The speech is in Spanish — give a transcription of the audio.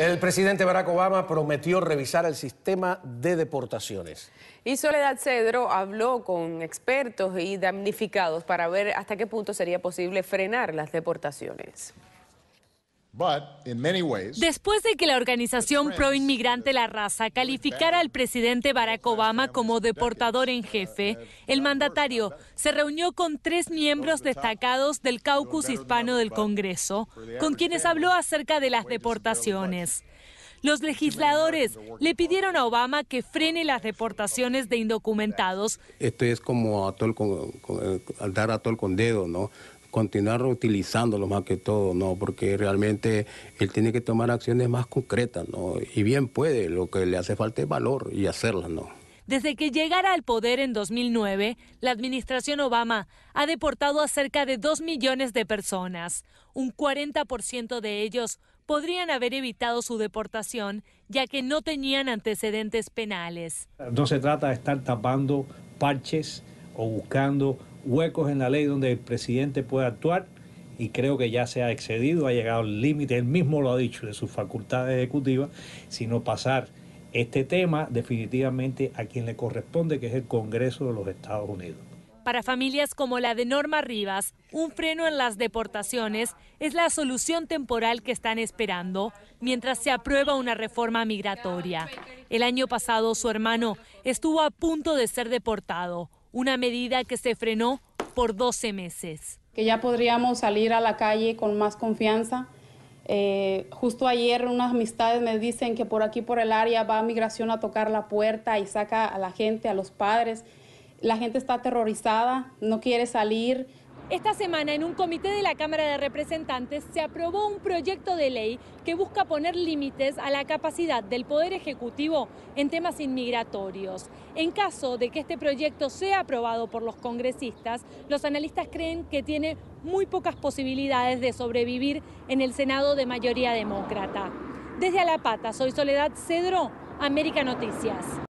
El presidente Barack Obama prometió revisar el sistema de deportaciones. Y Soledad Cedro habló con expertos y damnificados para ver hasta qué punto sería posible frenar las deportaciones. Después de que la organización pro-inmigrante La Raza calificara al presidente Barack Obama como deportador en jefe, el mandatario se reunió con tres miembros destacados del caucus hispano del Congreso, con quienes habló acerca de las deportaciones. Los legisladores le pidieron a Obama que frene las deportaciones de indocumentados. Esto es como al dar a todo el con dedo, ¿no? continuar utilizándolo más que todo, ¿no? Porque realmente él tiene que tomar acciones más concretas, ¿no? Y bien puede, lo que le hace falta es valor y hacerlas, ¿no? Desde que llegara al poder en 2009, la administración Obama ha deportado a cerca de 2 millones de personas. Un 40% de ellos podrían haber evitado su deportación, ya que no tenían antecedentes penales. No se trata de estar tapando parches o buscando huecos en la ley donde el presidente puede actuar y creo que ya se ha excedido, ha llegado al límite, él mismo lo ha dicho, de sus facultades ejecutivas, sino pasar este tema definitivamente a quien le corresponde, que es el Congreso de los Estados Unidos. Para familias como la de Norma Rivas, un freno en las deportaciones es la solución temporal que están esperando mientras se aprueba una reforma migratoria. El año pasado su hermano estuvo a punto de ser deportado una medida que se frenó por 12 meses. Que ya podríamos salir a la calle con más confianza. Eh, justo ayer unas amistades me dicen que por aquí, por el área, va migración a tocar la puerta y saca a la gente, a los padres. La gente está aterrorizada, no quiere salir, esta semana en un comité de la Cámara de Representantes se aprobó un proyecto de ley que busca poner límites a la capacidad del Poder Ejecutivo en temas inmigratorios. En caso de que este proyecto sea aprobado por los congresistas, los analistas creen que tiene muy pocas posibilidades de sobrevivir en el Senado de mayoría demócrata. Desde Pata, soy Soledad Cedro, América Noticias.